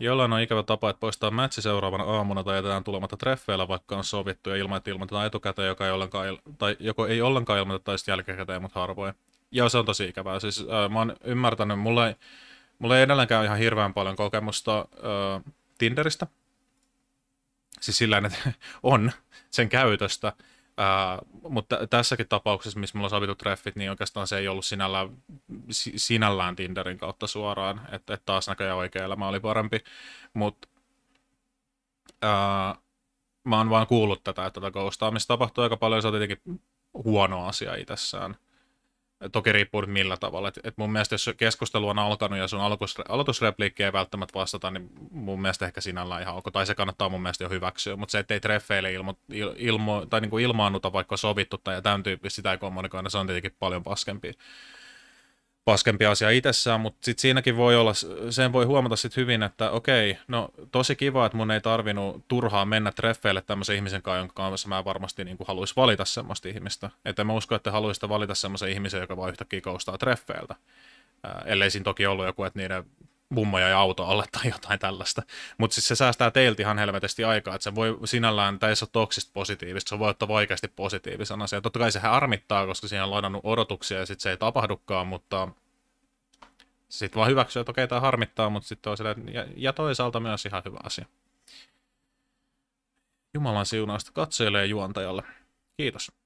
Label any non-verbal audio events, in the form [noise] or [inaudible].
Jollain on ikävä tapa, että poistaa mätsi seuraavana aamuna tai jätetään tulematta treffeillä, vaikka on sovittu ja ilman, että ilmoitetaan etukäteen, joka ei ollenkaan, il- tai joko ei ollenkaan ilmoiteta tai sitten jälkikäteen, mutta harvoin. Joo, se on tosi ikävää. Siis äh, mä oon ymmärtänyt, mulla ei, mulla ei edelläkään ihan hirveän paljon kokemusta äh, Tinderistä. Siis sillä että [laughs] on sen käytöstä. Ää, mutta tässäkin tapauksessa, missä mulla on sovitut treffit, niin oikeastaan se ei ollut sinällään, sinällään Tinderin kautta suoraan, että et taas näköjään oikea elämä oli parempi, mutta mä oon vaan kuullut tätä, että tätä ghostaamista tapahtuu aika paljon, se on tietenkin huono asia itsessään. Toki riippuu nyt millä tavalla. Et, et mun mielestä jos keskustelu on alkanut ja sun alkus, aloitusrepliikkiä ei välttämättä vastata, niin mun mielestä ehkä sinällään ihan ok. Tai se kannattaa mun mielestä jo hyväksyä, mutta se, ettei treffeille ilmo, ilmo, tai niin kuin ilmaannuta vaikka sovittu tai tämän tyyppistä, sitä ei kommunikoida, se on tietenkin paljon paskempi paskempi asia itsessään, mutta sit siinäkin voi olla, sen voi huomata sitten hyvin, että okei, no tosi kiva, että mun ei tarvinnut turhaa mennä treffeille tämmöisen ihmisen kanssa, jonka kanssa mä varmasti niin haluaisin valita semmoista ihmistä. Että mä usko, että haluaisin valita semmoisen ihmisen, joka vaan yhtäkkiä koostaa treffeiltä. Ää, ellei siinä toki ollut joku, että niiden bummoja ja auto alle tai jotain tällaista. Mutta siis se säästää teiltä ihan helvetesti aikaa, että se voi sinällään, tai se on toksista positiivista, se voi ottaa vaikeasti positiivisena asia. Totta kai sehän armittaa, koska siihen on ladannut odotuksia ja sitten se ei tapahdukaan, mutta sitten vaan hyväksyy, että okei, tämä harmittaa, mutta sitten on sillä, ja, ja toisaalta myös ihan hyvä asia. Jumalan siunausta katsojille ja juontajalle. Kiitos.